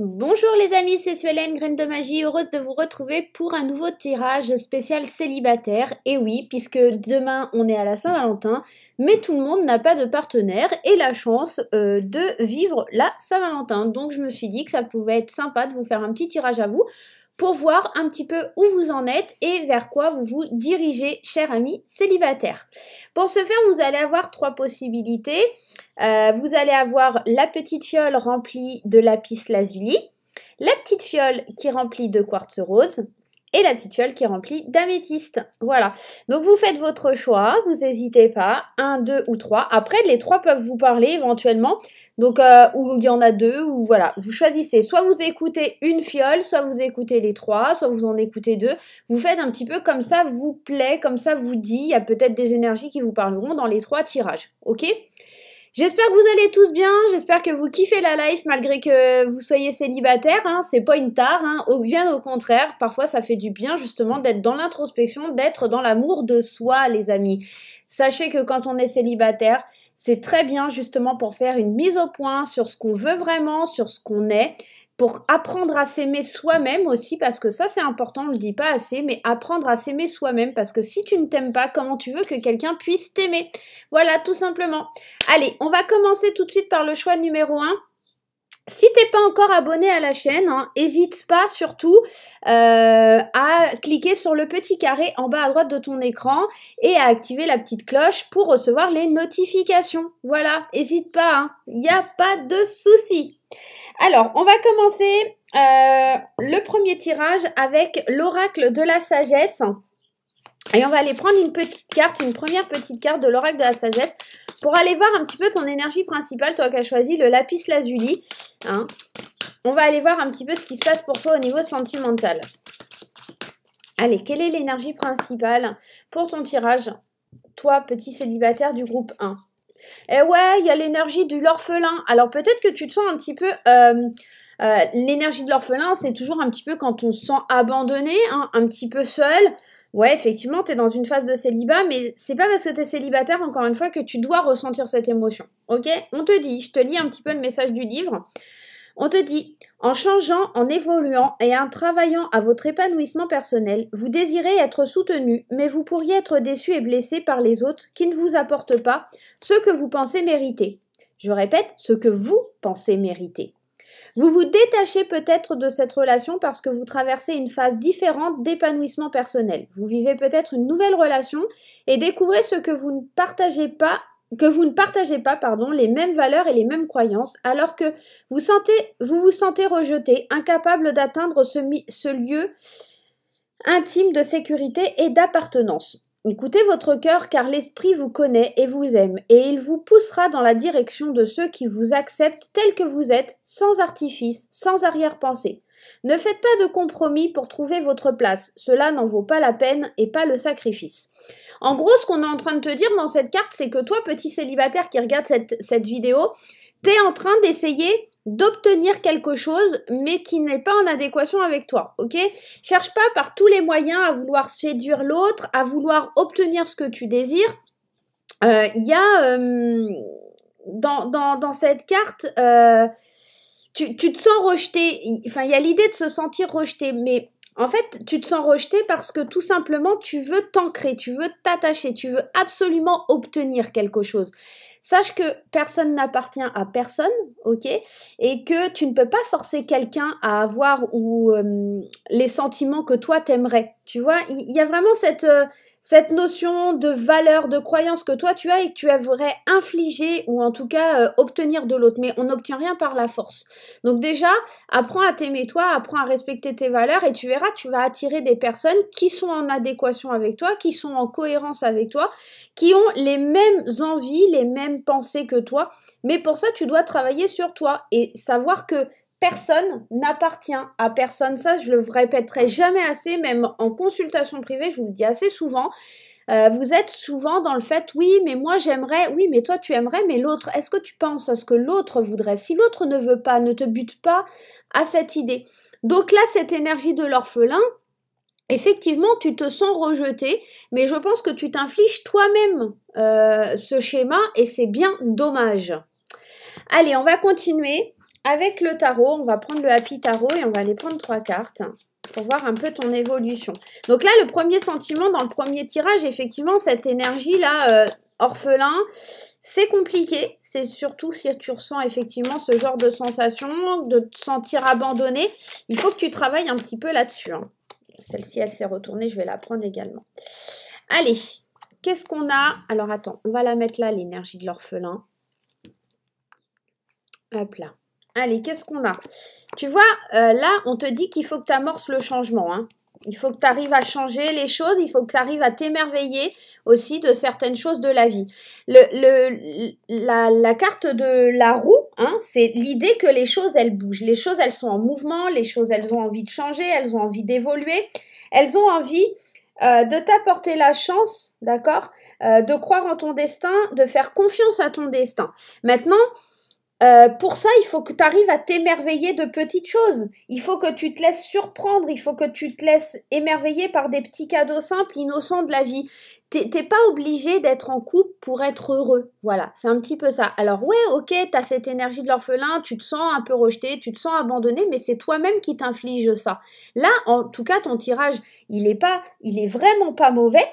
Bonjour les amis, c'est Suélène, graine de magie, heureuse de vous retrouver pour un nouveau tirage spécial célibataire. Et oui, puisque demain on est à la Saint-Valentin, mais tout le monde n'a pas de partenaire et la chance euh, de vivre la Saint-Valentin. Donc je me suis dit que ça pouvait être sympa de vous faire un petit tirage à vous pour voir un petit peu où vous en êtes et vers quoi vous vous dirigez, cher ami célibataire. Pour ce faire, vous allez avoir trois possibilités. Euh, vous allez avoir la petite fiole remplie de lapis lazuli, la petite fiole qui remplit de quartz rose et la petite fiole qui est remplie d'améthyste. Voilà. Donc vous faites votre choix, vous n'hésitez pas. Un, deux ou trois. Après, les trois peuvent vous parler éventuellement. Donc, euh, ou il y en a deux, ou voilà. Vous choisissez. Soit vous écoutez une fiole, soit vous écoutez les trois, soit vous en écoutez deux. Vous faites un petit peu comme ça vous plaît, comme ça vous dit. Il y a peut-être des énergies qui vous parleront dans les trois tirages. Ok J'espère que vous allez tous bien, j'espère que vous kiffez la life malgré que vous soyez célibataire, hein. c'est pas une tare, hein, bien au contraire, parfois ça fait du bien justement d'être dans l'introspection, d'être dans l'amour de soi les amis. Sachez que quand on est célibataire, c'est très bien justement pour faire une mise au point sur ce qu'on veut vraiment, sur ce qu'on est, pour apprendre à s'aimer soi-même aussi, parce que ça c'est important, on ne le dit pas assez, mais apprendre à s'aimer soi-même, parce que si tu ne t'aimes pas, comment tu veux que quelqu'un puisse t'aimer Voilà, tout simplement. Allez, on va commencer tout de suite par le choix numéro 1. Si n'es pas encore abonné à la chaîne, n'hésite hein, pas surtout euh, à cliquer sur le petit carré en bas à droite de ton écran et à activer la petite cloche pour recevoir les notifications. Voilà, n'hésite pas, il hein. n'y a pas de souci. Alors, on va commencer euh, le premier tirage avec l'oracle de la sagesse. Et on va aller prendre une petite carte, une première petite carte de l'oracle de la sagesse pour aller voir un petit peu ton énergie principale, toi qui as choisi le lapis lazuli. Hein. On va aller voir un petit peu ce qui se passe pour toi au niveau sentimental. Allez, quelle est l'énergie principale pour ton tirage Toi, petit célibataire du groupe 1. Eh ouais, il y a l'énergie de l'orphelin. Alors peut-être que tu te sens un petit peu... Euh, euh, l'énergie de l'orphelin, c'est toujours un petit peu quand on se sent abandonné, hein, un petit peu seul. Ouais, effectivement, tu es dans une phase de célibat, mais c'est pas parce que tu es célibataire, encore une fois, que tu dois ressentir cette émotion. Ok On te dit, je te lis un petit peu le message du livre. On te dit, en changeant, en évoluant et en travaillant à votre épanouissement personnel, vous désirez être soutenu, mais vous pourriez être déçu et blessé par les autres qui ne vous apportent pas ce que vous pensez mériter. Je répète, ce que vous pensez mériter. Vous vous détachez peut-être de cette relation parce que vous traversez une phase différente d'épanouissement personnel. Vous vivez peut-être une nouvelle relation et découvrez ce que vous ne partagez pas que vous ne partagez pas pardon, les mêmes valeurs et les mêmes croyances, alors que vous, sentez, vous vous sentez rejeté, incapable d'atteindre ce, ce lieu intime de sécurité et d'appartenance. Écoutez votre cœur car l'esprit vous connaît et vous aime, et il vous poussera dans la direction de ceux qui vous acceptent tel que vous êtes, sans artifice, sans arrière-pensée. Ne faites pas de compromis pour trouver votre place. Cela n'en vaut pas la peine et pas le sacrifice. En gros, ce qu'on est en train de te dire dans cette carte, c'est que toi, petit célibataire qui regarde cette, cette vidéo, t'es en train d'essayer d'obtenir quelque chose, mais qui n'est pas en adéquation avec toi, ok Cherche pas par tous les moyens à vouloir séduire l'autre, à vouloir obtenir ce que tu désires. Il euh, y a... Euh, dans, cette carte, euh, tu, te sens rejeté. Enfin, il y a l'idée de se sentir rejeté, mais en fait, tu te sens rejeté parce que tout simplement, tu veux t'ancrer, tu veux t'attacher, tu veux absolument obtenir quelque chose. Sache que personne n'appartient à personne, ok Et que tu ne peux pas forcer quelqu'un à avoir ou euh, les sentiments que toi t'aimerais. Tu vois, il y, a vraiment cette, euh, cette notion de valeur, de croyance que toi tu as et que tu aimerais infliger ou en tout cas euh, obtenir de l'autre. Mais on n'obtient rien par la force. Donc déjà, apprends à t'aimer toi, apprends à respecter tes valeurs et tu verras, tu vas attirer des personnes qui sont en adéquation avec toi, qui sont en cohérence avec toi, qui ont les mêmes envies, les mêmes pensées que toi. Mais pour ça, tu dois travailler sur toi et savoir que personne n'appartient à personne. Ça, je le répéterai jamais assez, même en consultation privée, je vous le dis assez souvent. Euh, vous êtes souvent dans le fait, oui, mais moi j'aimerais, oui, mais toi tu aimerais, mais l'autre, est-ce que tu penses à ce que l'autre voudrait Si l'autre ne veut pas, ne te bute pas à cette idée. Donc là, cette énergie de l'orphelin, Effectivement, tu te sens rejeté, mais je pense que tu t'infliges toi-même euh, ce schéma et c'est bien dommage. Allez, on va continuer. Avec le tarot, on va prendre le Happy Tarot et on va aller prendre trois cartes pour voir un peu ton évolution. Donc là, le premier sentiment dans le premier tirage, effectivement, cette énergie-là, euh, orphelin, c'est compliqué. C'est surtout si tu ressens effectivement ce genre de sensation, de te sentir abandonné. Il faut que tu travailles un petit peu là-dessus. Hein. Celle-ci, elle s'est retournée, je vais la prendre également. Allez, qu'est-ce qu'on a Alors attends, on va la mettre là, l'énergie de l'orphelin. Hop là. Allez, qu'est-ce qu'on a Tu vois, euh, là, on te dit qu'il faut que tu amorces le changement. Hein. Il faut que tu arrives à changer les choses, il faut que tu arrives à t'émerveiller aussi de certaines choses de la vie. Le, la, carte de la roue, hein, c'est l'idée que les choses, elles bougent. Les choses, elles sont en mouvement, les choses, elles ont envie de changer, elles ont envie d'évoluer, elles ont envie euh, de t'apporter la chance, d'accord, euh, de croire en ton destin, de faire confiance à ton destin. Maintenant, euh, pour ça, il faut que tu arrives à t'émerveiller de petites choses. Il faut que tu te laisses surprendre, il faut que tu te laisses émerveiller par des petits cadeaux simples, innocents de la vie. T'es pas obligé d'être en couple pour être heureux. Voilà, c'est un petit peu ça. Alors ouais, ok, t'as cette énergie de l'orphelin, tu te sens un peu rejeté, tu te sens abandonné, mais c'est toi-même qui t'inflige ça. Là, en tout cas, ton tirage, il est pas, il est vraiment pas mauvais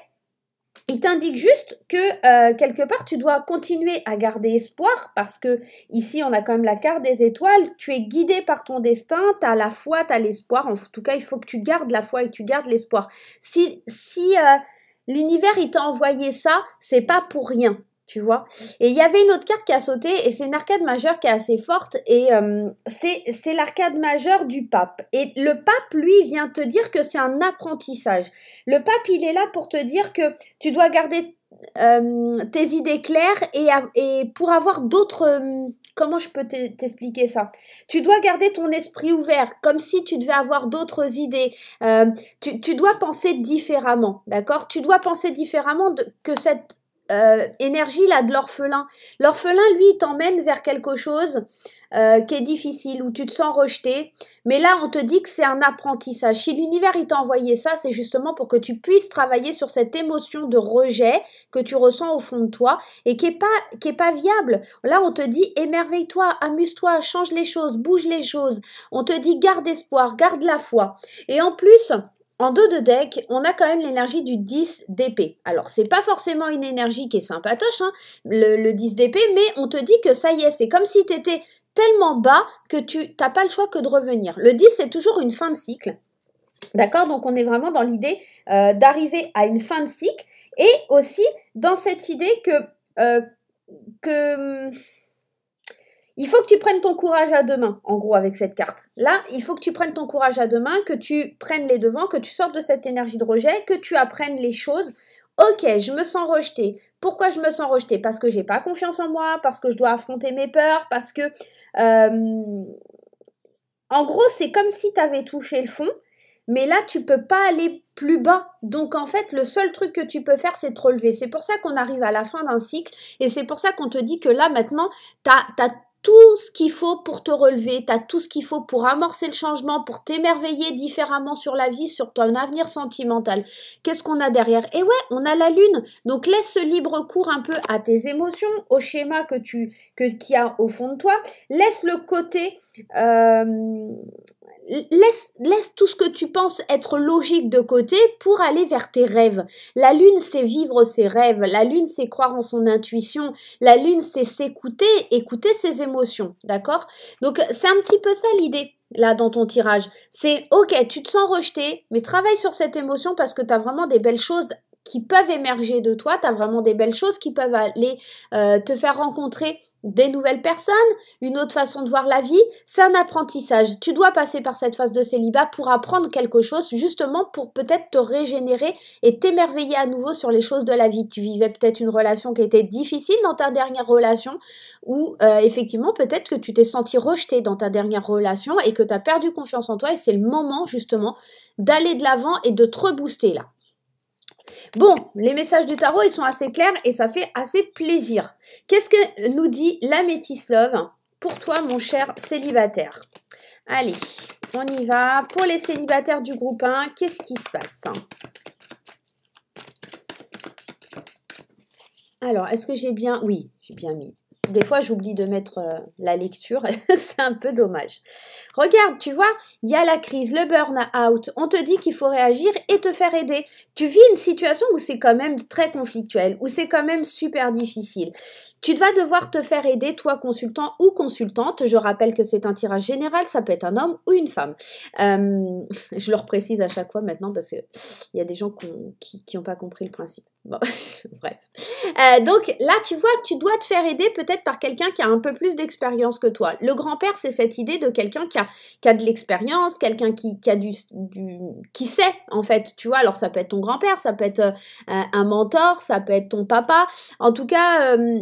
il t'indique juste que euh, quelque part tu dois continuer à garder espoir parce que ici on a quand même la carte des étoiles, tu es guidé par ton destin, tu as la foi, tu as l'espoir, en tout cas il faut que tu gardes la foi et tu gardes l'espoir. Si, si euh, l'univers il t'a envoyé ça, c'est pas pour rien tu vois. Et il y avait une autre carte qui a sauté, et c'est une arcade majeure qui est assez forte, et euh, c'est l'arcade majeure du pape. Et le pape, lui, vient te dire que c'est un apprentissage. Le pape, il est là pour te dire que tu dois garder euh, tes idées claires et, et pour avoir d'autres... Euh, comment je peux t'expliquer ça Tu dois garder ton esprit ouvert, comme si tu devais avoir d'autres idées. Tu, tu, dois penser différemment, d'accord Tu dois penser différemment que cette euh, énergie là de l'orphelin. L'orphelin, lui, t'emmène vers quelque chose euh, qui est difficile, où tu te sens rejeté. Mais là, on te dit que c'est un apprentissage. Si l'univers, il t'a envoyé ça, c'est justement pour que tu puisses travailler sur cette émotion de rejet que tu ressens au fond de toi et qui n'est pas, qui est pas viable. Là, on te dit émerveille-toi, amuse-toi, change les choses, bouge les choses. On te dit garde espoir, garde la foi. Et en plus, en dos de deck, on a quand même l'énergie du 10 d'épée. Alors, c'est pas forcément une énergie qui est sympatoche, hein, le, 10 d'épée, mais on te dit que ça y est, c'est comme si tu étais tellement bas que tu n'as pas le choix que de revenir. Le 10, c'est toujours une fin de cycle. D'accord Donc, on est vraiment dans l'idée euh, d'arriver à une fin de cycle et aussi dans cette idée que. Euh, que il faut que tu prennes ton courage à deux mains, en gros, avec cette carte. Là, il faut que tu prennes ton courage à deux mains, que tu prennes les devants, que tu sortes de cette énergie de rejet, que tu apprennes les choses. Ok, je me sens rejetée. Pourquoi je me sens rejetée Parce que j'ai pas confiance en moi, parce que je dois affronter mes peurs, parce que. Euh, en gros, c'est comme si tu avais touché le fond, mais là, tu peux pas aller plus bas. Donc, en fait, le seul truc que tu peux faire, c'est te relever. C'est pour ça qu'on arrive à la fin d'un cycle et c'est pour ça qu'on te dit que là, maintenant, tu as, tout ce qu'il faut pour te relever, tu as tout ce qu'il faut pour amorcer le changement, pour t'émerveiller différemment sur la vie, sur ton avenir sentimental. Qu'est-ce qu'on a derrière Et eh ouais, on a la lune. Donc laisse ce libre cours un peu à tes émotions, au schéma que tu que, qu'il y a au fond de toi. Laisse le côté euh, laisse, laisse tout ce que tu penses être logique de côté pour aller vers tes rêves. La lune, c'est vivre ses rêves. La lune, c'est croire en son intuition. La lune, c'est s'écouter, écouter ses émotions. D'accord Donc, c'est un petit peu ça l'idée, là, dans ton tirage. C'est, ok, tu te sens rejeté, mais travaille sur cette émotion parce que tu as vraiment des belles choses qui peuvent émerger de toi. Tu as vraiment des belles choses qui peuvent aller euh, te faire rencontrer des nouvelles personnes, une autre façon de voir la vie. C'est un apprentissage. Tu dois passer par cette phase de célibat pour apprendre quelque chose, justement pour peut-être te régénérer et t'émerveiller à nouveau sur les choses de la vie. Tu vivais peut-être une relation qui était difficile dans ta dernière relation, ou euh, effectivement peut-être que tu t'es senti rejeté dans ta dernière relation et que tu as perdu confiance en toi et c'est le moment justement d'aller de l'avant et de te rebooster là. Bon, les messages du tarot, ils sont assez clairs et ça fait assez plaisir. Qu'est-ce que nous dit la Métislove Love pour toi, mon cher célibataire Allez, on y va. Pour les célibataires du groupe 1, qu'est-ce qui se passe Alors, est-ce que j'ai bien... Oui, j'ai bien mis des fois, j'oublie de mettre euh, la lecture. c'est un peu dommage. Regarde, tu vois, il y a la crise, le burn-out. On te dit qu'il faut réagir et te faire aider. Tu vis une situation où c'est quand même très conflictuel, où c'est quand même super difficile. Tu vas devoir te faire aider, toi, consultant ou consultante. Je rappelle que c'est un tirage général. Ça peut être un homme ou une femme. Euh, je le précise à chaque fois maintenant parce qu'il y a des gens qui n'ont pas compris le principe. bref. Euh, donc là, tu vois que tu dois te faire aider peut-être par quelqu'un qui a un peu plus d'expérience que toi. Le grand-père, c'est cette idée de quelqu'un qui a, de l'expérience, quelqu'un qui, a du, qui sait en fait. Tu vois, alors ça peut être ton grand-père, ça peut être euh, un mentor, ça peut être ton papa. En tout cas. Euh,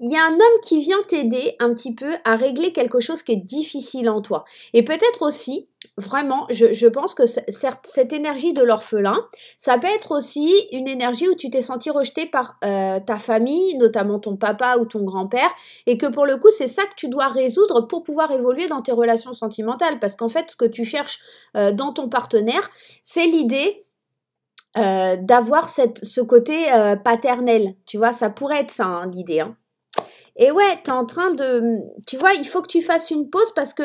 il y a un homme qui vient t'aider un petit peu à régler quelque chose qui est difficile en toi. Et peut-être aussi vraiment, je, pense que cette énergie de l'orphelin, ça peut être aussi une énergie où tu t'es senti rejeté par euh, ta famille, notamment ton papa ou ton grand-père, et que pour le coup, c'est ça que tu dois résoudre pour pouvoir évoluer dans tes relations sentimentales. Parce qu'en fait, ce que tu cherches euh, dans ton partenaire, c'est l'idée euh, d'avoir ce côté paternel. Tu vois, ça pourrait être ça, hein, l'idée. Hein. Et ouais, es en train de... Tu vois, il faut que tu fasses une pause parce que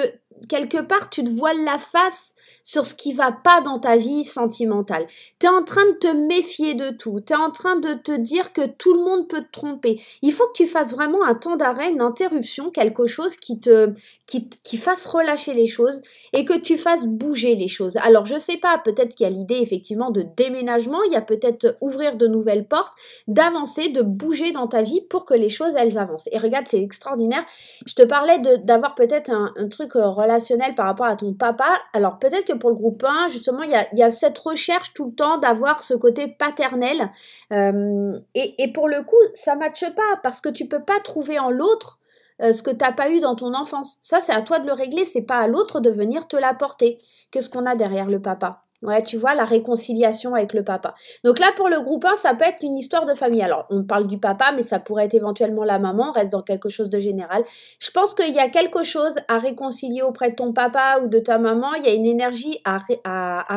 quelque part, tu te voiles la face sur ce qui va pas dans ta vie sentimentale. Tu es en train de te méfier de tout, tu es en train de te dire que tout le monde peut te tromper. Il faut que tu fasses vraiment un temps d'arrêt, une interruption, quelque chose qui te qui, fasse relâcher les choses et que tu fasses bouger les choses. Alors, je sais pas, peut-être qu'il y a l'idée effectivement de déménagement, il y a peut-être ouvrir de nouvelles portes, d'avancer, de bouger dans ta vie pour que les choses elles avancent. Et regarde, c'est extraordinaire. Je te parlais d'avoir peut-être un, truc euh, relationnel par rapport à ton papa. Alors peut-être que pour le groupe 1, justement, il y a, cette recherche tout le temps d'avoir ce côté paternel. Euh, et, pour le coup, ça ne matche pas parce que tu peux pas trouver en l'autre euh, ce que t'as pas eu dans ton enfance. Ça, c'est à toi de le régler, c'est pas à l'autre de venir te l'apporter. Qu'est-ce qu'on a derrière le papa tu vois, la réconciliation avec le papa. Donc là, pour le groupe 1, ça peut être une histoire de famille. Alors, on parle du papa, mais ça pourrait être éventuellement la maman, on reste dans quelque chose de général. Je pense qu'il y a quelque chose à réconcilier auprès de ton papa ou de ta maman, il y a une énergie à,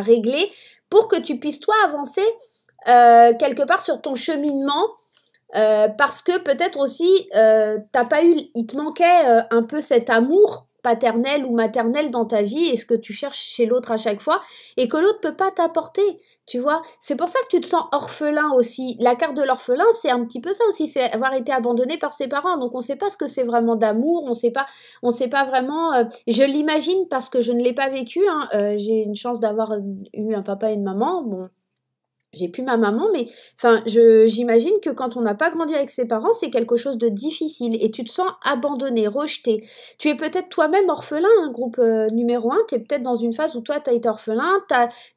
régler pour que tu puisses, toi, avancer euh, quelque part sur ton cheminement. Euh, parce que peut-être aussi, euh, t'as pas eu, il te manquait un peu cet amour paternelle ou maternelle dans ta vie et ce que tu cherches chez l'autre à chaque fois et que l'autre peut pas t'apporter, tu vois. C'est pour ça que tu te sens orphelin aussi. La carte de l'orphelin, c'est un petit peu ça aussi, c'est avoir été abandonné par ses parents. Donc on sait pas ce que c'est vraiment d'amour, on sait pas, on sait pas vraiment. Euh, je l'imagine parce que je ne l'ai pas vécu. Hein. Euh, j'ai une chance d'avoir euh, eu un papa et une maman. Bon, j'ai plus ma maman, mais enfin, j'imagine que quand on n'a pas grandi avec ses parents, c'est quelque chose de difficile et tu te sens abandonné, rejeté. Tu es peut-être toi-même orphelin, hein, groupe euh, numéro 1. Tu es peut-être dans une phase où toi, tu as été orphelin, tu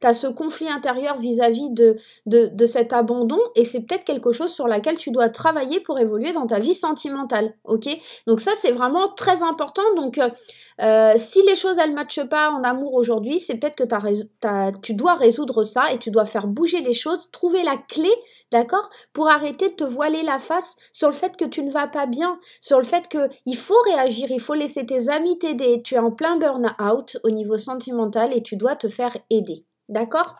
as, ce conflit intérieur vis-à-vis de, de, cet abandon et c'est peut-être quelque chose sur laquelle tu dois travailler pour évoluer dans ta vie sentimentale. Ok Donc, ça, c'est vraiment très important. Donc, euh, euh, si les choses ne matchent pas en amour aujourd'hui, c'est peut-être que tu dois résoudre ça et tu dois faire bouger les choses, trouver la clé, d'accord, pour arrêter de te voiler la face sur le fait que tu ne vas pas bien, sur le fait que il faut réagir, il faut laisser tes amis t'aider. Tu es en plein burn-out au niveau sentimental et tu dois te faire aider. D'accord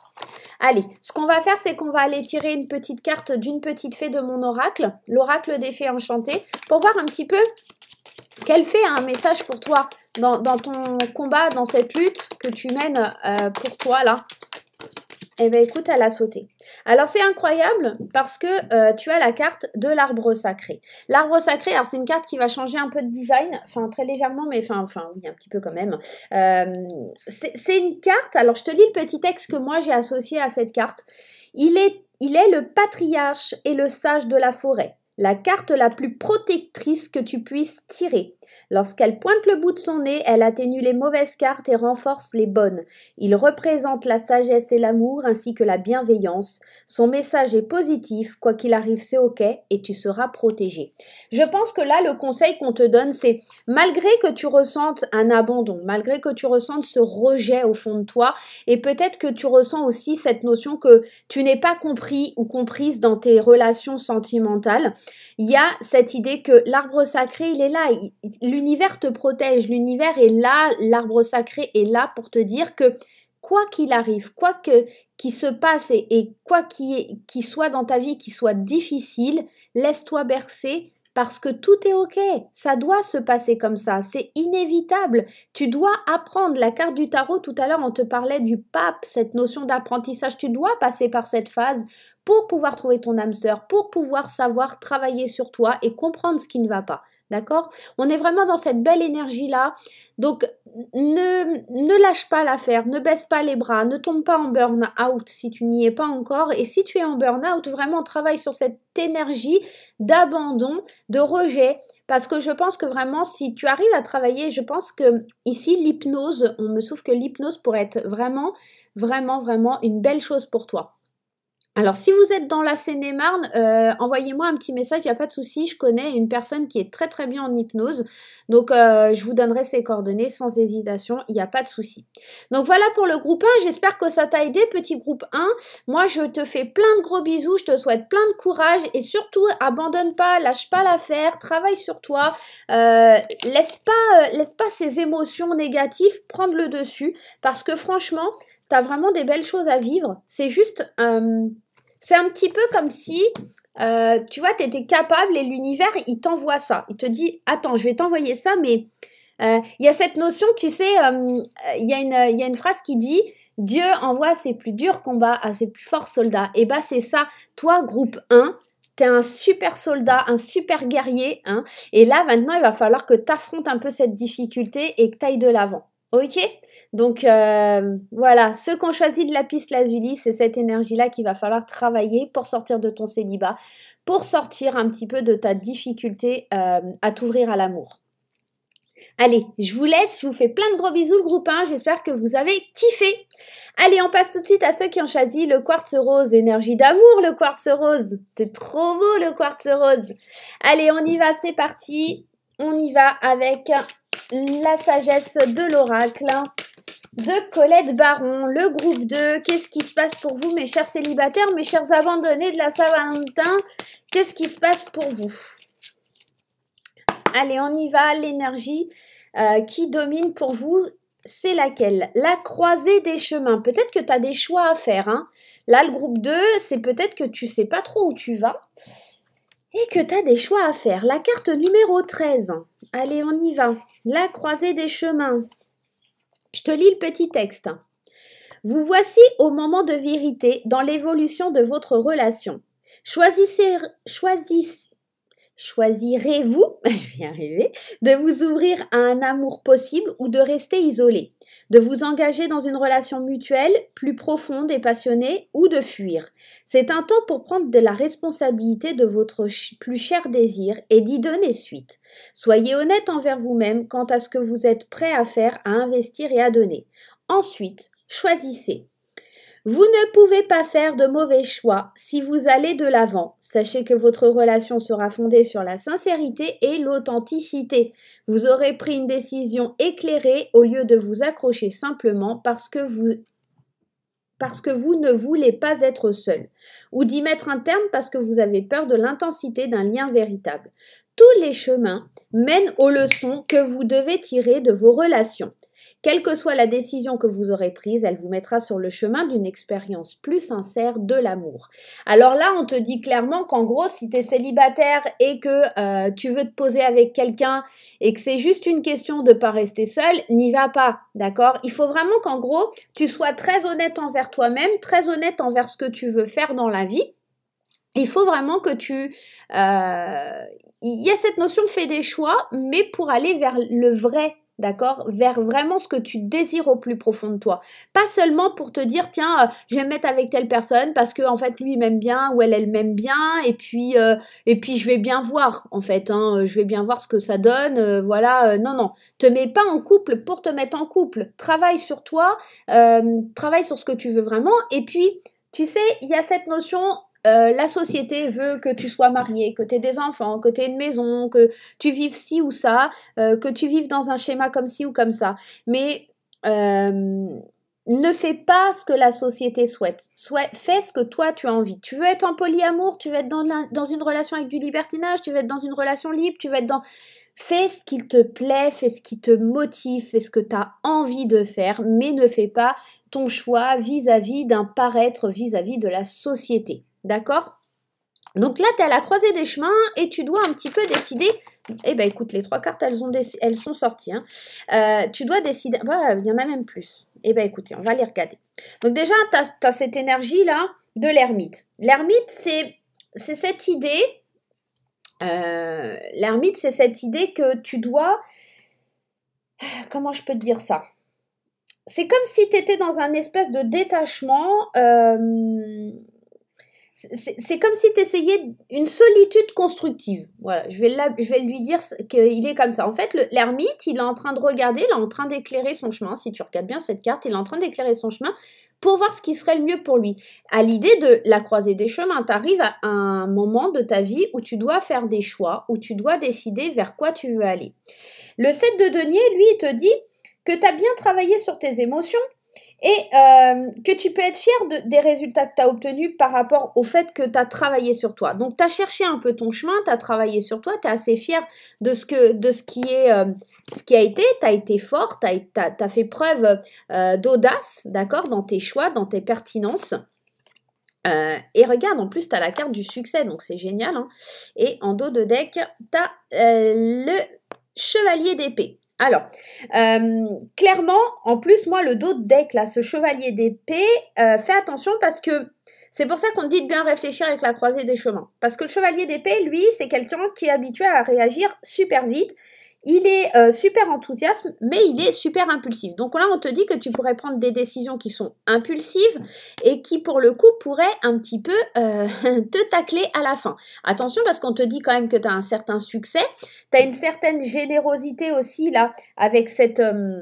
Allez, ce qu'on va faire, c'est qu'on va aller tirer une petite carte d'une petite fée de mon oracle, l'oracle des fées enchantées, pour voir un petit peu qu'elle fait un message pour toi dans, ton combat, dans cette lutte que tu mènes euh, pour toi là eh bien écoute, elle a sauté. Alors c'est incroyable parce que euh, tu as la carte de l'arbre sacré. L'arbre sacré, alors c'est une carte qui va changer un peu de design, enfin très légèrement, mais enfin, enfin oui, un petit peu quand même. Euh, c'est une carte, alors je te lis le petit texte que moi j'ai associé à cette carte. Il est, il est le patriarche et le sage de la forêt la carte la plus protectrice que tu puisses tirer. Lorsqu'elle pointe le bout de son nez, elle atténue les mauvaises cartes et renforce les bonnes. Il représente la sagesse et l'amour ainsi que la bienveillance. Son message est positif, quoi qu'il arrive c'est ok et tu seras protégé. Je pense que là le conseil qu'on te donne c'est malgré que tu ressentes un abandon, malgré que tu ressentes ce rejet au fond de toi et peut-être que tu ressens aussi cette notion que tu n'es pas compris ou comprise dans tes relations sentimentales, il y a cette idée que l'arbre sacré, il est là, l'univers te protège, l'univers est là, l'arbre sacré est là pour te dire que quoi qu'il arrive, quoi que qui se passe et, quoi qu'il qui soit dans ta vie, qui soit difficile, laisse-toi bercer parce que tout est OK, ça doit se passer comme ça, c'est inévitable. Tu dois apprendre la carte du tarot, tout à l'heure on te parlait du pape, cette notion d'apprentissage, tu dois passer par cette phase pour pouvoir trouver ton âme sœur, pour pouvoir savoir travailler sur toi et comprendre ce qui ne va pas. D'accord On est vraiment dans cette belle énergie-là. Donc, ne, ne lâche pas l'affaire, ne baisse pas les bras, ne tombe pas en burn-out si tu n'y es pas encore. Et si tu es en burn-out, vraiment travaille sur cette énergie d'abandon, de rejet. Parce que je pense que vraiment, si tu arrives à travailler, je pense que ici, l'hypnose, on me souffle que l'hypnose pourrait être vraiment, vraiment, vraiment une belle chose pour toi. Alors, si vous êtes dans la Seine-et-Marne, euh, envoyez-moi un petit message, il n'y a pas de souci. Je connais une personne qui est très très bien en hypnose. Donc, euh, je vous donnerai ses coordonnées sans hésitation, il n'y a pas de souci. Donc, voilà pour le groupe 1. J'espère que ça t'a aidé, petit groupe 1. Moi, je te fais plein de gros bisous. Je te souhaite plein de courage et surtout, abandonne pas, lâche pas l'affaire, travaille sur toi. Euh, laisse, pas, laisse pas ces émotions négatives prendre le dessus parce que franchement, tu as vraiment des belles choses à vivre. C'est juste. C'est un petit peu comme si, euh, tu vois, tu étais capable et l'univers, il t'envoie ça. Il te dit, attends, je vais t'envoyer ça, mais euh, il y a cette notion, tu sais, euh, il y, a une phrase qui dit, Dieu envoie ses plus durs combats à ses plus forts soldats. Et bah c'est ça, toi, groupe 1, t'es un super soldat, un super guerrier, hein. et là maintenant il va falloir que tu affrontes un peu cette difficulté et que tu ailles de l'avant. Ok donc euh, voilà, ceux qu'on choisit de la piste lazuli, c'est cette énergie-là qu'il va falloir travailler pour sortir de ton célibat, pour sortir un petit peu de ta difficulté euh, à t'ouvrir à l'amour. Allez, je vous laisse, je vous fais plein de gros bisous le groupe 1, j'espère que vous avez kiffé. Allez, on passe tout de suite à ceux qui ont choisi le quartz rose, énergie d'amour le quartz rose. C'est trop beau le quartz rose. Allez, on y va, c'est parti. On y va avec la sagesse de l'oracle de Colette Baron, le groupe 2. Qu'est-ce qui se passe pour vous, mes chers célibataires, mes chers abandonnés de la saint Qu'est-ce qui se passe pour vous Allez, on y va. L'énergie euh, qui domine pour vous, c'est laquelle La croisée des chemins. Peut-être que tu as des choix à faire. Hein. Là, le groupe 2, c'est peut-être que tu ne sais pas trop où tu vas et que tu as des choix à faire. La carte numéro 13. Allez, on y va. La croisée des chemins. Je te lis le petit texte. Vous voici au moment de vérité dans l'évolution de votre relation. Choisissez, choisissez, choisirez-vous, de vous ouvrir à un amour possible ou de rester isolé de vous engager dans une relation mutuelle plus profonde et passionnée ou de fuir. C'est un temps pour prendre de la responsabilité de votre plus cher désir et d'y donner suite. Soyez honnête envers vous-même quant à ce que vous êtes prêt à faire, à investir et à donner. Ensuite, choisissez. Vous ne pouvez pas faire de mauvais choix si vous allez de l'avant. Sachez que votre relation sera fondée sur la sincérité et l'authenticité. Vous aurez pris une décision éclairée au lieu de vous accrocher simplement parce que vous parce que vous ne voulez pas être seul, ou d'y mettre un terme parce que vous avez peur de l'intensité d'un lien véritable. Tous les chemins mènent aux leçons que vous devez tirer de vos relations. Quelle que soit la décision que vous aurez prise, elle vous mettra sur le chemin d'une expérience plus sincère de l'amour. Alors là, on te dit clairement qu'en gros, si tu es célibataire et que euh, tu veux te poser avec quelqu'un et que c'est juste une question de pas rester seul, n'y va pas, d'accord Il faut vraiment qu'en gros, tu sois très honnête envers toi-même, très honnête envers ce que tu veux faire dans la vie. Il faut vraiment que tu... Euh, il y a cette notion fait des choix, mais pour aller vers le vrai d'accord Vers vraiment ce que tu désires au plus profond de toi. Pas seulement pour te dire, tiens, euh, je vais me mettre avec telle personne parce que en fait, lui, il m'aime bien ou elle, elle m'aime bien, et puis, euh, et puis je vais bien voir, en fait, hein, euh, je vais bien voir ce que ça donne, voilà, non, non. Te mets pas en couple pour te mettre en couple. Travaille sur toi, travaille sur ce que tu veux vraiment, et puis, tu sais, il y a cette notion euh, la société veut que tu sois marié, que tu aies des enfants, que tu aies une maison, que tu vives ci ou ça, euh, que tu vives dans un schéma comme ci ou comme ça. Mais euh, ne fais pas ce que la société souhaite. fais ce que toi tu as envie. Tu veux être en polyamour, tu veux être dans, une relation avec du libertinage, tu veux être dans une relation libre, tu veux être dans... Fais ce qui te plaît, fais ce qui te motive, fais ce que tu as envie de faire, mais ne fais pas ton choix vis-à-vis d'un paraître, vis-à-vis de la société. D'accord Donc là, tu es à la croisée des chemins et tu dois un petit peu décider. Eh ben écoute, les trois cartes, elles, ont elles sont sorties. Hein. Euh, tu dois décider. Il y en a même plus. Eh bien, écoutez, on va les regarder. Donc déjà, tu as, cette énergie-là de l'ermite. L'ermite, c'est cette idée. Euh, l'ermite, c'est cette idée que tu dois... Comment je peux te dire ça C'est comme si tu étais dans un espèce de détachement. Euh, c'est comme si tu essayais une solitude constructive. Voilà, je vais, je vais lui dire qu'il est comme ça. En fait, l'ermite, il est en train de regarder, il est en train d'éclairer son chemin. Si tu regardes bien cette carte, il est en train d'éclairer son chemin pour voir ce qui serait le mieux pour lui. À l'idée de la croisée des chemins, tu arrives à un moment de ta vie où tu dois faire des choix, où tu dois décider vers quoi tu veux aller. Le 7 de denier, lui, il te dit que tu as bien travaillé sur tes émotions, et euh, que tu peux être fier des résultats que tu as obtenus par rapport au fait que tu as travaillé sur toi. Donc tu as cherché un peu ton chemin, tu as travaillé sur toi, tu es assez fier de ce, que, de ce, qui, est, euh, ce qui a été, tu as été fort, tu as, fait preuve euh, d'audace, d'accord, dans tes choix, dans tes pertinences. et regarde, en plus, tu as la carte du succès, donc c'est génial. Hein. Et en dos de deck, tu as le chevalier d'épée. Alors, euh, clairement, en plus, moi, le dos de deck, là, ce chevalier d'épée, fait euh, fais attention parce que c'est pour ça qu'on dit de bien réfléchir avec la croisée des chemins. Parce que le chevalier d'épée, lui, c'est quelqu'un qui est habitué à réagir super vite il est euh, super enthousiaste, mais il est super impulsif. Donc là, on te dit que tu pourrais prendre des décisions qui sont impulsives et qui, pour le coup, pourraient un petit peu euh, te tacler à la fin. Attention, parce qu'on te dit quand même que tu as un certain succès, tu as une certaine générosité aussi, là, avec cette... Euh,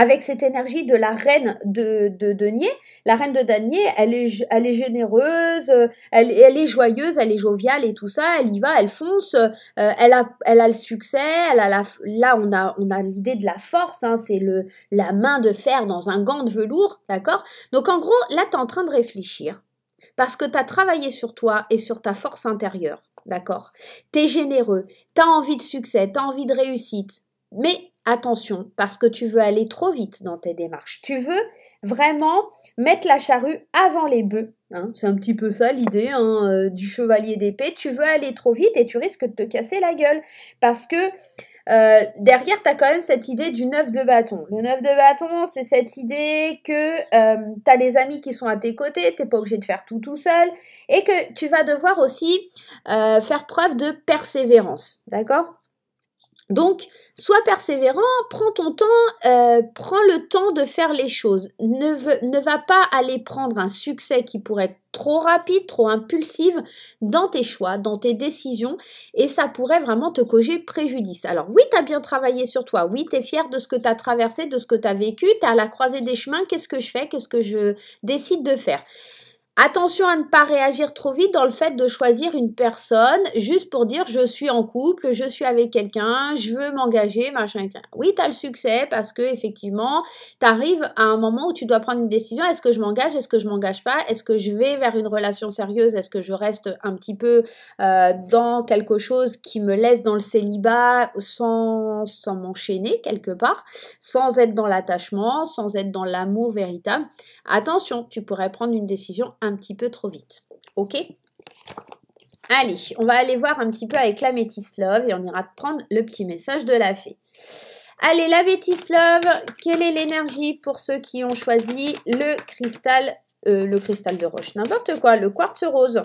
avec cette énergie de la reine de, Denier. La reine de Denier, elle est, généreuse, elle, est joyeuse, elle est joviale et tout ça. Elle y va, elle fonce, euh, elle, a, le succès, elle a la, là on a, on a l'idée de la force, hein. c'est le, la main de fer dans un gant de velours, d'accord Donc en gros, là tu es en train de réfléchir parce que tu as travaillé sur toi et sur ta force intérieure, d'accord es généreux, tu as envie de succès, tu as envie de réussite, mais attention parce que tu veux aller trop vite dans tes démarches. Tu veux vraiment mettre la charrue avant les bœufs. Hein. C'est un petit peu ça l'idée hein, euh, du chevalier d'épée. Tu veux aller trop vite et tu risques de te casser la gueule parce que euh, derrière, tu as quand même cette idée du neuf de bâton. Le neuf de bâton, c'est cette idée que euh, tu as les amis qui sont à tes côtés, tu n'es pas obligé de faire tout tout seul, et que tu vas devoir aussi faire preuve de persévérance, d'accord donc, sois persévérant, prends ton temps, euh, prends le temps de faire les choses. Ne, ne va pas aller prendre un succès qui pourrait être trop rapide, trop impulsive dans tes choix, dans tes décisions, et ça pourrait vraiment te causer préjudice. Alors oui, tu as bien travaillé sur toi, oui, tu es fier de ce que tu as traversé, de ce que tu as vécu, tu à la croisée des chemins, qu'est-ce que je fais, qu'est-ce que je décide de faire. Attention à ne pas réagir trop vite dans le fait de choisir une personne juste pour dire je suis en couple, je suis avec quelqu'un, je veux m'engager, machin, Oui, tu as le succès parce que effectivement, tu arrives à un moment où tu dois prendre une décision, est-ce que je m'engage, est-ce que je m'engage pas, est-ce que je vais vers une relation sérieuse, est-ce que je reste un petit peu euh, dans quelque chose qui me laisse dans le célibat sans sans m'enchaîner quelque part, sans être dans l'attachement, sans être dans l'amour véritable. Attention, tu pourrais prendre une décision un petit peu trop vite. Ok Allez, on va aller voir un petit peu avec la Métis Love et on ira prendre le petit message de la fée. Allez, la Métis Love, quelle est l'énergie pour ceux qui ont choisi le cristal euh, le cristal de roche, n'importe quoi, le quartz rose.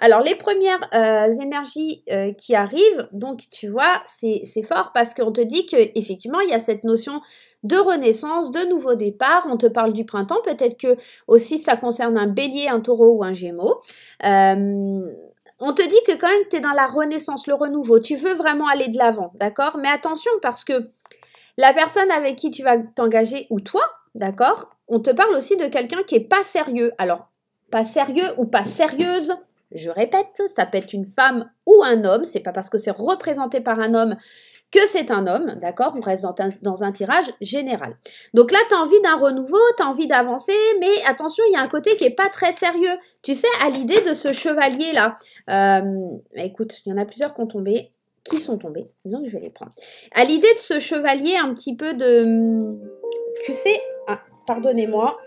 Alors les premières euh, énergies euh, qui arrivent, donc tu vois, c'est fort parce qu'on te dit qu'effectivement il y a cette notion de renaissance, de nouveau départ, on te parle du printemps, peut-être que aussi ça concerne un bélier, un taureau ou un gémeau. on te dit que quand même tu es dans la renaissance, le renouveau, tu veux vraiment aller de l'avant, d'accord Mais attention parce que la personne avec qui tu vas t'engager ou toi, d'accord on te parle aussi de quelqu'un qui est pas sérieux. Alors, pas sérieux ou pas sérieuse, je répète, ça peut être une femme ou un homme, c'est pas parce que c'est représenté par un homme que c'est un homme, d'accord On reste dans un, tirage général. Donc là, tu as envie d'un renouveau, tu as envie d'avancer, mais attention, il y a un côté qui n'est pas très sérieux. Tu sais, à l'idée de ce chevalier-là, euh, écoute, il y en a plusieurs qui ont tombé, qui sont tombés, disons que je vais les prendre. À l'idée de ce chevalier un petit peu de... Tu sais, pardonnez-moi.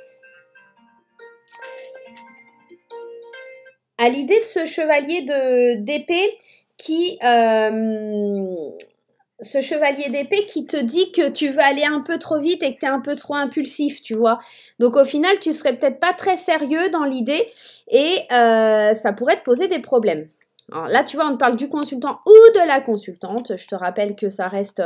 À l'idée de ce chevalier d'épée qui euh, ce chevalier d'épée qui te dit que tu veux aller un peu trop vite et que tu es un peu trop impulsif, tu vois. Donc au final, tu serais peut-être pas très sérieux dans l'idée et euh, ça pourrait te poser des problèmes là, tu vois, on te parle du consultant ou de la consultante. Je te rappelle que ça reste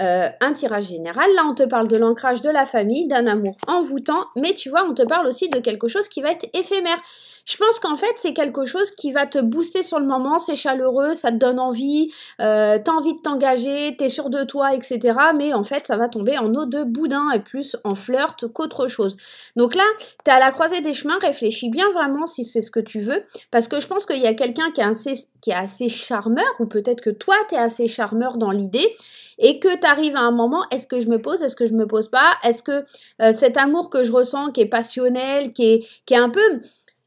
euh, un tirage général. Là, on te parle de l'ancrage de la famille, d'un amour envoûtant, mais tu vois, on te parle aussi de quelque chose qui va être éphémère. Je pense qu'en fait, c'est quelque chose qui va te booster sur le moment, c'est chaleureux, ça te donne envie, tu euh, t'as envie de t'engager, t'es sûr de toi, etc. Mais en fait, ça va tomber en eau de boudin et plus en flirt qu'autre chose. Donc là, t'es à la croisée des chemins, réfléchis bien vraiment si c'est ce que tu veux, parce que je pense qu'il y a quelqu'un qui a un qui est assez charmeur, ou peut-être que toi, tu es assez charmeur dans l'idée, et que tu arrives à un moment, est-ce que je me pose, est-ce que je me pose pas, est-ce que euh, cet amour que je ressens, qui est passionnel, qui est, qui est un peu...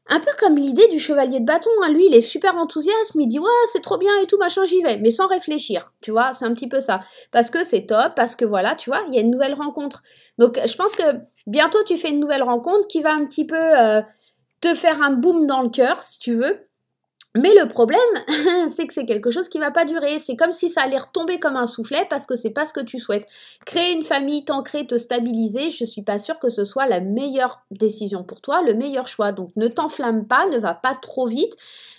Un peu comme l'idée du chevalier de bâton, hein. lui il est super enthousiaste, il dit ouais c'est trop bien et tout machin j'y vais, mais sans réfléchir, tu vois, c'est un petit peu ça, parce que c'est top, parce que voilà, tu vois, il y a une nouvelle rencontre. Donc je pense que bientôt tu fais une nouvelle rencontre qui va un petit peu euh, te faire un boom dans le cœur si tu veux, mais le problème, c'est que c'est quelque chose qui va pas durer. C'est comme si ça allait retomber comme un soufflet parce que c'est pas ce que tu souhaites. Créer une famille, t'ancrer, te stabiliser, je suis pas sûre que ce soit la meilleure décision pour toi, le meilleur choix. Donc ne t'enflamme pas, ne va pas trop vite.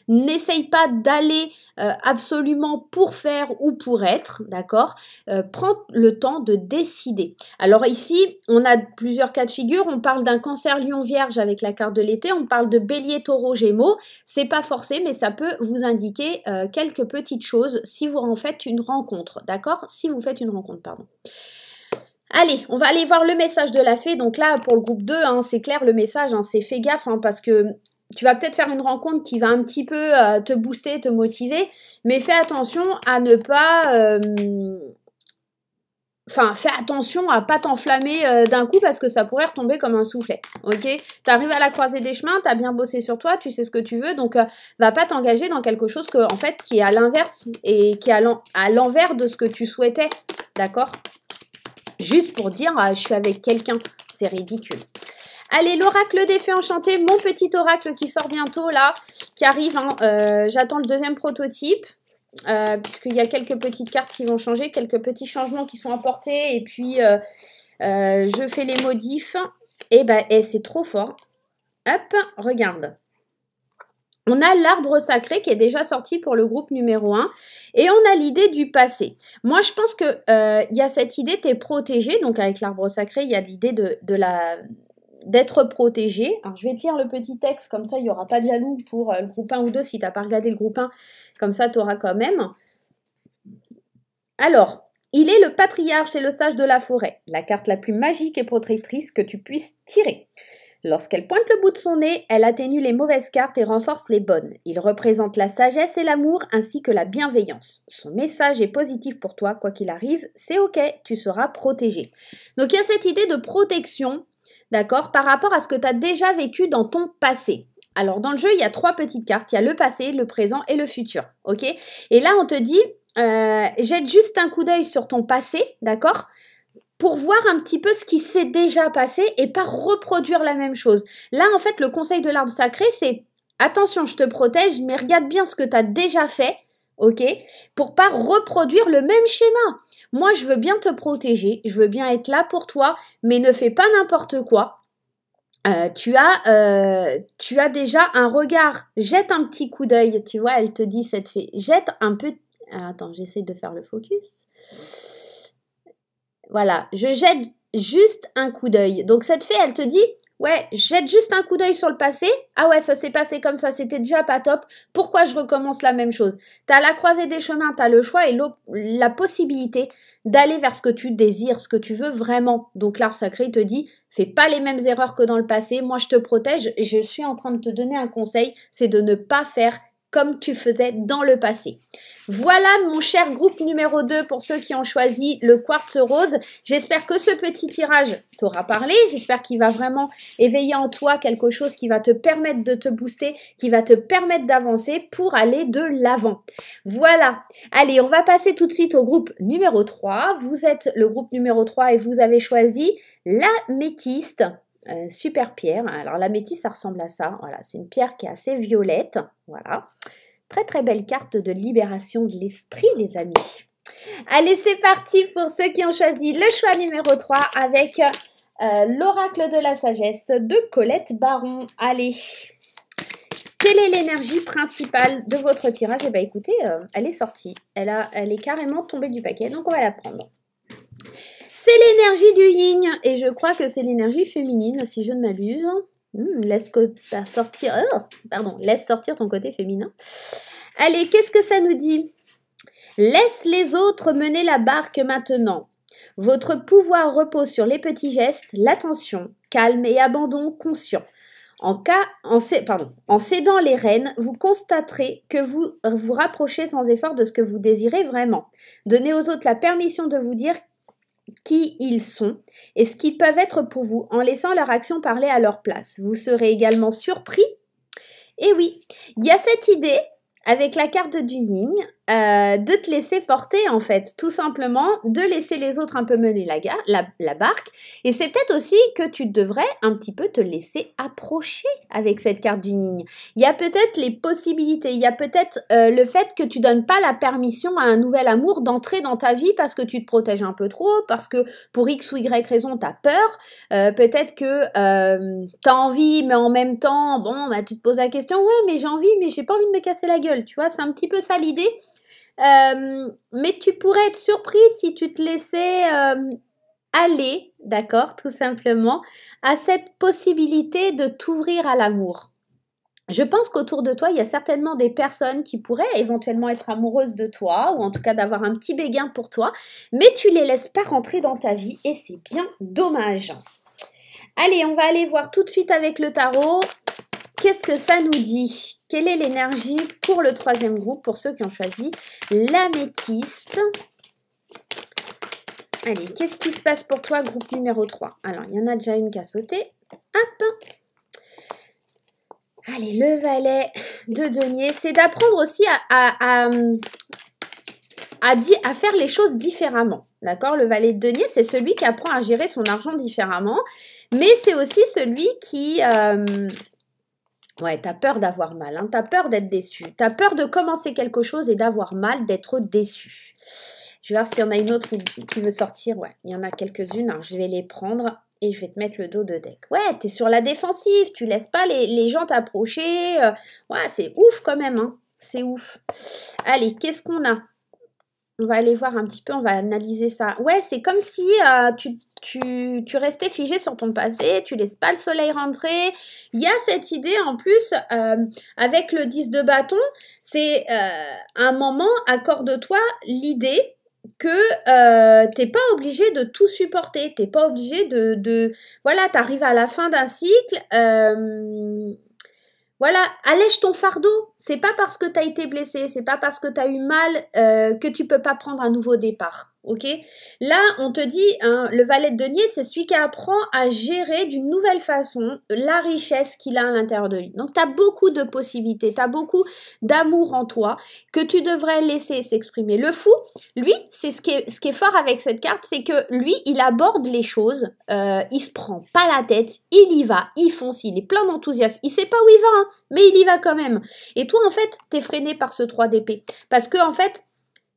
N'essaye pas d'aller euh, absolument pour faire ou pour être, d'accord euh, Prends le temps de décider. Alors ici, on a plusieurs cas de figure. On parle d'un cancer lion-vierge avec la carte de l'été. On parle de bélier, taureau, gémeaux. C'est pas forcé, mais ça peut vous indiquer euh, quelques petites choses si vous en faites une rencontre, d'accord Si vous faites une rencontre, pardon. Allez, on va aller voir le message de la fée. Donc là, pour le groupe 2, hein, c'est clair, le message, hein, c'est fait gaffe, hein, parce que tu vas peut-être faire une rencontre qui va un petit peu euh, te booster, te motiver, mais fais attention à ne pas... Euh, enfin, fais attention à pas t'enflammer euh, d'un coup parce que ça pourrait retomber comme un soufflet. Ok arrives à la croisée des chemins, tu as bien bossé sur toi, tu sais ce que tu veux, donc va pas t'engager dans quelque chose que, en fait, qui est à l'inverse et qui est à l'envers de ce que tu souhaitais. D'accord Juste pour dire, ah, je suis avec quelqu'un. C'est ridicule. Allez, l'oracle des fées enchantées, mon petit oracle qui sort bientôt là, qui arrive. Hein. Euh, j'attends le deuxième prototype. Euh, puisqu'il y a quelques petites cartes qui vont changer, quelques petits changements qui sont apportés, et puis euh, je fais les modifs, et eh ben bah, c'est trop fort. Hop, regarde. On a l'arbre sacré qui est déjà sorti pour le groupe numéro 1 et on a l'idée du passé. Moi je pense que y a cette idée, t'es protégé, donc avec l'arbre sacré, il y a l'idée de, la, d'être protégé. Alors je vais te lire le petit texte, comme ça il n'y aura pas de jaloux pour euh, le groupe 1 ou 2 si tu n'as pas regardé le groupe 1, comme ça tu auras quand même. Alors, il est le patriarche et le sage de la forêt, la carte la plus magique et protectrice que tu puisses tirer. Lorsqu'elle pointe le bout de son nez, elle atténue les mauvaises cartes et renforce les bonnes. Il représente la sagesse et l'amour ainsi que la bienveillance. Son message est positif pour toi, quoi qu'il arrive, c'est ok, tu seras protégé. Donc il y a cette idée de protection D'accord Par rapport à ce que tu as déjà vécu dans ton passé. Alors dans le jeu, il y a trois petites cartes. Il y a le passé, le présent et le futur. Ok Et là, on te dit, euh, jette juste un coup d'œil sur ton passé, d'accord pour voir un petit peu ce qui s'est déjà passé et pas reproduire la même chose. Là, en fait, le conseil de l'arbre sacré, c'est attention, je te protège, mais regarde bien ce que tu as déjà fait, ok Pour pas reproduire le même schéma. Moi, je veux bien te protéger, je veux bien être là pour toi, mais ne fais pas n'importe quoi. Euh, tu as euh, tu as déjà un regard. Jette un petit coup d'œil, tu vois. Elle te dit cette fée. Jette un peu. Ah, attends, j'essaie de faire le focus. Voilà, je jette juste un coup d'œil. Donc cette fée, elle te dit Ouais, jette juste un coup d'œil sur le passé. Ah ouais, ça s'est passé comme ça, c'était déjà pas top. Pourquoi je recommence la même chose T'as la croisée des chemins, t'as le choix et la possibilité d'aller vers ce que tu désires, ce que tu veux vraiment. Donc l'art sacré te dit, fais pas les mêmes erreurs que dans le passé, moi je te protège, et je suis en train de te donner un conseil, c'est de ne pas faire comme tu faisais dans le passé. Voilà mon cher groupe numéro 2 pour ceux qui ont choisi le quartz rose. J'espère que ce petit tirage t'aura parlé, j'espère qu'il va vraiment éveiller en toi quelque chose qui va te permettre de te booster, qui va te permettre d'avancer pour aller de l'avant. Voilà. Allez, on va passer tout de suite au groupe numéro 3. Vous êtes le groupe numéro 3 et vous avez choisi la métiste. Euh, super pierre. Alors la l'améthyste, ça ressemble à ça. Voilà, c'est une pierre qui est assez violette. Voilà. Très très belle carte de libération de l'esprit, les amis. Allez, c'est parti pour ceux qui ont choisi le choix numéro 3 avec euh, l'oracle de la sagesse de Colette Baron. Allez, quelle est l'énergie principale de votre tirage Eh bien écoutez, euh, elle est sortie. Elle, a, elle est carrément tombée du paquet, donc on va la prendre. C'est l'énergie du yin, et je crois que c'est l'énergie féminine, si je ne m'abuse. Hmm, laisse sortir, oh, pardon, laisse sortir ton côté féminin. Allez, qu'est-ce que ça nous dit Laisse les autres mener la barque maintenant. Votre pouvoir repose sur les petits gestes, l'attention, calme et abandon conscient. En, cas, en, pardon, en cédant les rênes, vous constaterez que vous vous rapprochez sans effort de ce que vous désirez vraiment. Donnez aux autres la permission de vous dire qui ils sont et ce qu'ils peuvent être pour vous en laissant leur action parler à leur place. Vous serez également surpris. Et oui, il y a cette idée avec la carte du ying. Euh, de te laisser porter en fait, tout simplement, de laisser les autres un peu mener la, la, la barque. Et c'est peut-être aussi que tu devrais un petit peu te laisser approcher avec cette carte du nigne. Il y a peut-être les possibilités, il y a peut-être euh, le fait que tu donnes pas la permission à un nouvel amour d'entrer dans ta vie parce que tu te protèges un peu trop, parce que pour X ou Y raison, tu as peur. Euh, peut-être que tu as envie, mais en même temps, bon, bah, tu te poses la question, ouais, mais j'ai envie, mais j'ai pas envie de me casser la gueule. Tu vois, c'est un petit peu ça l'idée. Euh, mais tu pourrais être surpris si tu te laissais euh, aller, d'accord, tout simplement, à cette possibilité de t'ouvrir à l'amour. Je pense qu'autour de toi, il y a certainement des personnes qui pourraient éventuellement être amoureuses de toi, ou en tout cas d'avoir un petit béguin pour toi, mais tu les laisses pas rentrer dans ta vie et c'est bien dommage. Allez, on va aller voir tout de suite avec le tarot. Qu'est-ce que ça nous dit quelle est l'énergie pour le troisième groupe, pour ceux qui ont choisi l'améthyste Allez, qu'est-ce qui se passe pour toi, groupe numéro 3 Alors, il y en a déjà une qui a sauté. Hop Allez, le valet de denier, c'est d'apprendre aussi à, faire les choses différemment. D'accord Le valet de denier, c'est celui qui apprend à gérer son argent différemment, mais c'est aussi celui qui, euh, Ouais, t'as peur d'avoir mal, hein. t'as peur d'être déçu, t'as peur de commencer quelque chose et d'avoir mal, d'être déçu. Je vais voir s'il y en a une autre qui veut sortir, ouais, il y en a quelques-unes, je vais les prendre et je vais te mettre le dos de deck. Ouais, t'es sur la défensive, tu laisses pas les, gens t'approcher, euh, ouais, c'est ouf quand même, hein. c'est ouf. Allez, qu'est-ce qu'on a on va aller voir un petit peu, on va analyser ça. Ouais, c'est comme si euh, tu, restais figé sur ton passé, tu laisses pas le soleil rentrer. Il y a cette idée en plus, euh, avec le 10 de bâton, c'est euh, un moment, accorde-toi l'idée que t'es pas obligé de tout supporter, t'es pas obligé de, Voilà, tu arrives à la fin d'un cycle voilà, allège ton fardeau. C'est pas parce que tu as été blessé, c'est pas parce que tu as eu mal euh, que tu peux pas prendre un nouveau départ. Ok Là, on te dit, hein, le valet de denier, c'est celui qui apprend à gérer d'une nouvelle façon la richesse qu'il a à l'intérieur de lui. Donc, tu as beaucoup de possibilités, tu as beaucoup d'amour en toi que tu devrais laisser s'exprimer. Le fou, lui, c'est ce, qui est, fort avec cette carte, c'est que lui, il aborde les choses, euh, il se prend pas la tête, il y va, il fonce, il est plein d'enthousiasme. Il sait pas où il va, hein, mais il y va quand même. Et toi, en fait, tu es freiné par ce 3 d'épée. Parce que, en fait,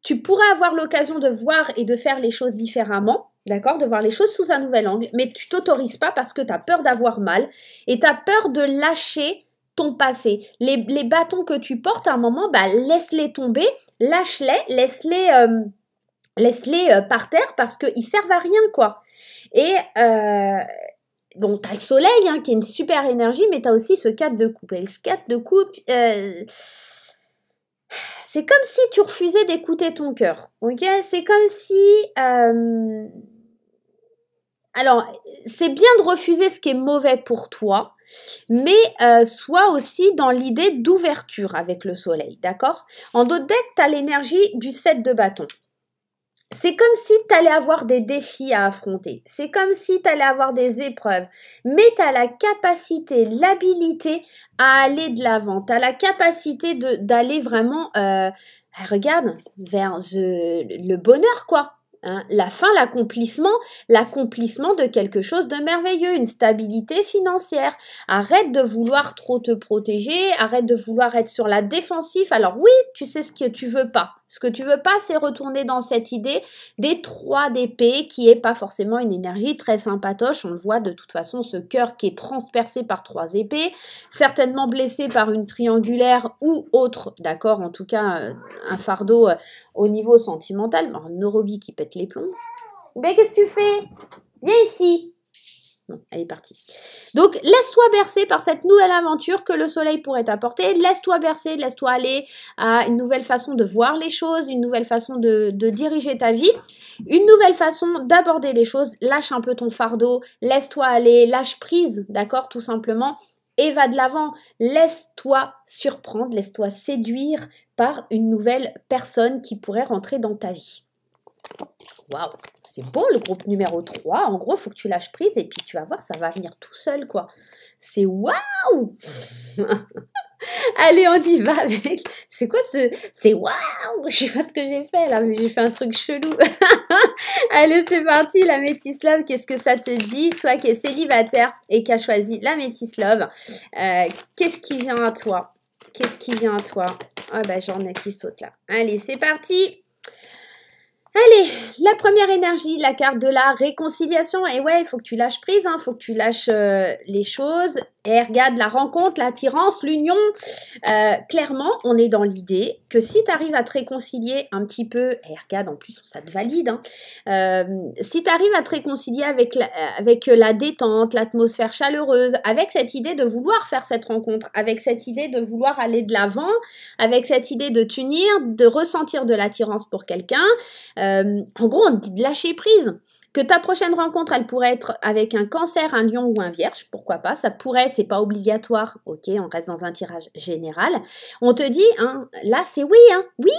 tu pourrais avoir l'occasion de voir et de faire les choses différemment, d'accord De voir les choses sous un nouvel angle, mais tu t'autorises pas parce que tu as peur d'avoir mal et tu as peur de lâcher ton passé. Les, bâtons que tu portes à un moment, bah, laisse-les tomber, lâche-les, laisse-les euh, laisse les euh, par terre parce qu'ils servent à rien, quoi. Et euh, bon, as le soleil hein, qui est une super énergie, mais tu as aussi ce cadre de coupe. Et ce 4 de coupe euh, c'est comme si tu refusais d'écouter ton cœur, ok C'est comme si... Euh, alors, c'est bien de refuser ce qui est mauvais pour toi, mais euh, sois aussi dans l'idée d'ouverture avec le soleil, d'accord En d'autres decks, tu as l'énergie du 7 de bâton. C'est comme si tu allais avoir des défis à affronter, c'est comme si tu allais avoir des épreuves, mais tu as la capacité, l'habilité à aller de l'avant, tu as la capacité d'aller vraiment, euh, bah, regarde, vers le bonheur, quoi. Hein. la fin, l'accomplissement, l'accomplissement de quelque chose de merveilleux, une stabilité financière. Arrête de vouloir trop te protéger, arrête de vouloir être sur la défensive. Alors oui, tu sais ce que tu veux pas. Ce que tu veux pas, c'est retourner dans cette idée des trois d'épée qui est pas forcément une énergie très sympatoche. On le voit de toute façon, ce cœur qui est transpercé par trois épées, certainement blessé par une triangulaire ou autre, d'accord, en tout cas euh, un fardeau euh, au niveau sentimental, un qui pète les plombs. Mais eh ben, qu'est-ce que tu fais Viens ici elle est partie. Donc, laisse-toi bercer par cette nouvelle aventure que le soleil pourrait t'apporter. Laisse-toi bercer, laisse-toi aller à une nouvelle façon de voir les choses, une nouvelle façon de diriger ta vie, une nouvelle façon d'aborder les choses. Lâche un peu ton fardeau, laisse-toi aller, lâche prise, d'accord, tout simplement. Et va de l'avant, laisse-toi surprendre, laisse-toi séduire par une nouvelle personne qui pourrait rentrer dans ta vie. Waouh, c'est beau le groupe numéro 3. En gros, faut que tu lâches prise et puis tu vas voir, ça va venir tout seul, quoi. C'est waouh Allez, on y va, avec C'est quoi ce. C'est waouh Je sais pas ce que j'ai fait là, mais j'ai fait un truc chelou. Allez, c'est parti, la Métis Love. Qu'est-ce que ça te dit, toi qui es célibataire et qui as choisi la Métis Love euh, Qu'est-ce qui vient à toi Qu'est-ce qui vient à toi Ah, ben bah, j'en ai qui saute là. Allez, c'est parti Allez, la première énergie, la carte de la réconciliation. Et ouais, il faut que tu lâches prise, il hein. faut que tu lâches euh, les choses Ergad, la rencontre, l'attirance, l'union. Euh, clairement, on est dans l'idée que si tu arrives à te réconcilier un petit peu, Ergad, en plus, ça te valide, hein, euh, si tu arrives à te réconcilier avec la, euh, avec la détente, l'atmosphère chaleureuse, avec cette idée de vouloir faire cette rencontre, avec cette idée de vouloir aller de l'avant, avec cette idée de t'unir, de ressentir de l'attirance pour quelqu'un, en gros, on dit de lâcher prise. Que ta prochaine rencontre, elle pourrait être avec un cancer, un lion ou un vierge, pourquoi pas, ça pourrait, c'est pas obligatoire, ok, on reste dans un tirage général. On te dit, hein, là c'est oui, hein. oui, oui,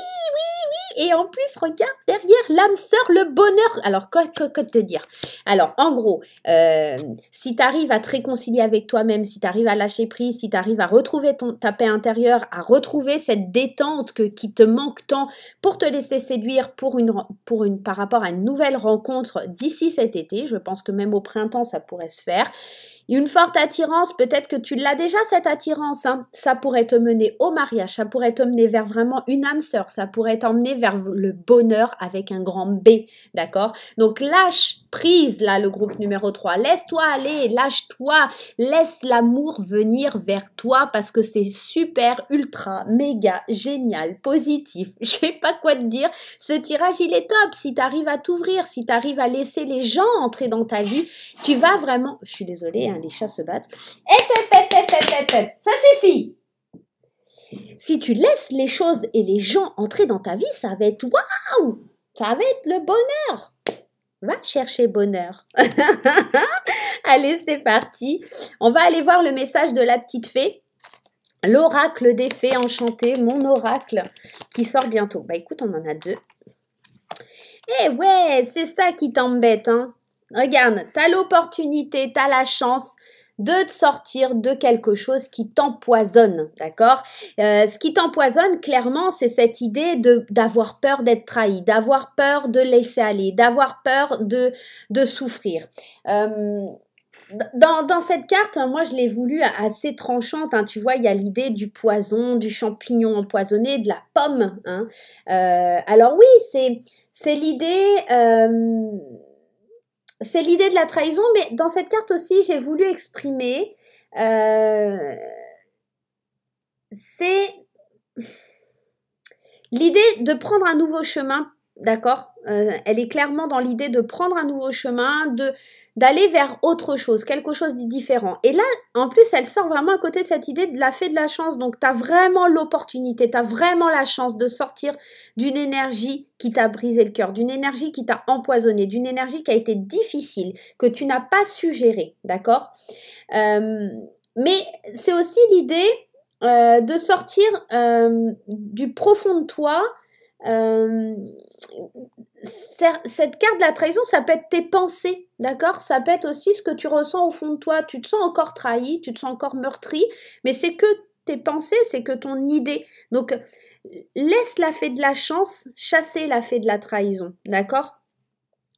oui, et en plus, regarde derrière l'âme sœur, le bonheur. Alors, quoi, te dire Alors, en gros, euh, si tu arrives à te réconcilier avec toi-même, si tu arrives à lâcher prise, si tu arrives à retrouver ton, ta paix intérieure, à retrouver cette détente que, qui te manque tant pour te laisser séduire pour une, pour une, par rapport à une nouvelle rencontre d'ici cet été, je pense que même au printemps, ça pourrait se faire. Une forte attirance, peut-être que tu l'as déjà cette attirance, hein. ça pourrait te mener au mariage, ça pourrait te mener vers vraiment une âme sœur, ça pourrait t'emmener vers le bonheur avec un grand B, d'accord Donc lâche prise là le groupe numéro 3, laisse-toi aller, lâche-toi, laisse l'amour venir vers toi parce que c'est super, ultra, méga, génial, positif, je sais pas quoi te dire, ce tirage il est top, si tu arrives à t'ouvrir, si tu arrives à laisser les gens entrer dans ta vie, tu vas vraiment, je suis désolée, hein, les chats se battent. Eh, eh, eh, ça suffit Si tu laisses les choses et les gens entrer dans ta vie, ça va être waouh Ça va être le bonheur Va chercher bonheur. Allez, c'est parti. On va aller voir le message de la petite fée. L'oracle des fées enchantées, mon oracle, qui sort bientôt. Bah écoute, on en a deux. Eh ouais, c'est ça qui t'embête, hein. Regarde, t'as l'opportunité, t'as la chance de te sortir de quelque chose qui t'empoisonne, d'accord euh, Ce qui t'empoisonne, clairement, c'est cette idée de d'avoir peur d'être trahi, d'avoir peur de laisser aller, d'avoir peur de, de souffrir. Euh, dans, cette carte, hein, moi je l'ai voulu assez tranchante. Hein. tu vois, il y a l'idée du poison, du champignon empoisonné, de la pomme. Hein. Euh, alors oui, c'est l'idée c'est l'idée de la trahison, mais dans cette carte aussi, j'ai voulu exprimer. Euh, c'est l'idée de prendre un nouveau chemin D'accord euh, Elle est clairement dans l'idée de prendre un nouveau chemin, de d'aller vers autre chose, quelque chose de différent. Et là, en plus, elle sort vraiment à côté de cette idée de la fée de la chance. Donc, tu as vraiment l'opportunité, tu as vraiment la chance de sortir d'une énergie qui t'a brisé le cœur, d'une énergie qui t'a empoisonné, d'une énergie qui a été difficile, que tu n'as pas su gérer. D'accord euh, Mais c'est aussi l'idée euh, de sortir du profond de toi euh, cette carte de la trahison, ça peut être tes pensées, d'accord Ça peut être aussi ce que tu ressens au fond de toi. Tu te sens encore trahi, tu te sens encore meurtri, mais c'est que tes pensées, c'est que ton idée. Donc, laisse la fée de la chance chasser la fée de la trahison, d'accord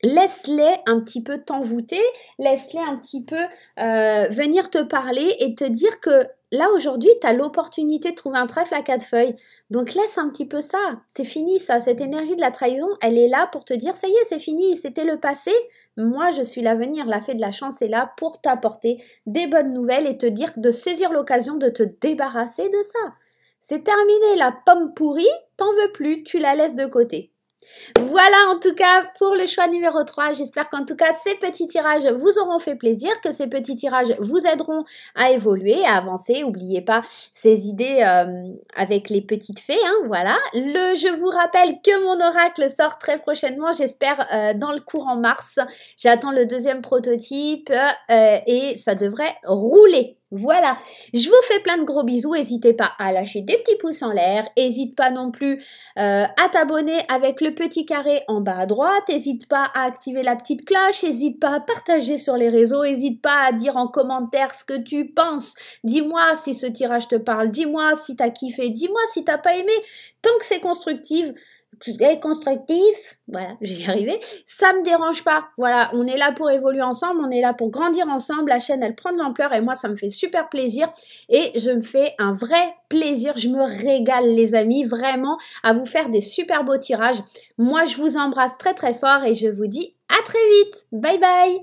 Laisse-les un petit peu t'envoûter, laisse-les un petit peu euh, venir te parler et te dire que là aujourd'hui, tu as l'opportunité de trouver un trèfle à quatre feuilles. Donc laisse un petit peu ça. C'est fini ça. Cette énergie de la trahison, elle est là pour te dire ça y est, c'est fini. C'était le passé. Moi, je suis l'avenir. La fée de la chance est là pour t'apporter des bonnes nouvelles et te dire de saisir l'occasion de te débarrasser de ça. C'est terminé. La pomme pourrie, t'en veux plus. Tu la laisses de côté. Voilà en tout cas pour le choix numéro 3. J'espère qu'en tout cas ces petits tirages vous auront fait plaisir, que ces petits tirages vous aideront à évoluer, à avancer. N'oubliez pas ces idées euh, avec les petites fées. Hein, voilà. Le, je vous rappelle que mon oracle sort très prochainement, j'espère euh, dans le courant mars. J'attends le deuxième prototype euh, et ça devrait rouler. Voilà, je vous fais plein de gros bisous, n'hésitez pas à lâcher des petits pouces en l'air, n'hésite pas non plus euh, à t'abonner avec le petit carré en bas à droite, n'hésite pas à activer la petite cloche, n'hésite pas à partager sur les réseaux, n'hésite pas à dire en commentaire ce que tu penses, dis-moi si ce tirage te parle, dis-moi si t'as kiffé, dis-moi si t'as pas aimé, tant que c'est constructif, constructif, voilà, j'y arrivais, ça me dérange pas. Voilà, on est là pour évoluer ensemble, on est là pour grandir ensemble. La chaîne, elle prend de l'ampleur et moi, ça me fait super plaisir et je me fais un vrai plaisir. Je me régale, les amis, vraiment à vous faire des super beaux tirages. Moi, je vous embrasse très très fort et je vous dis à très vite. Bye bye.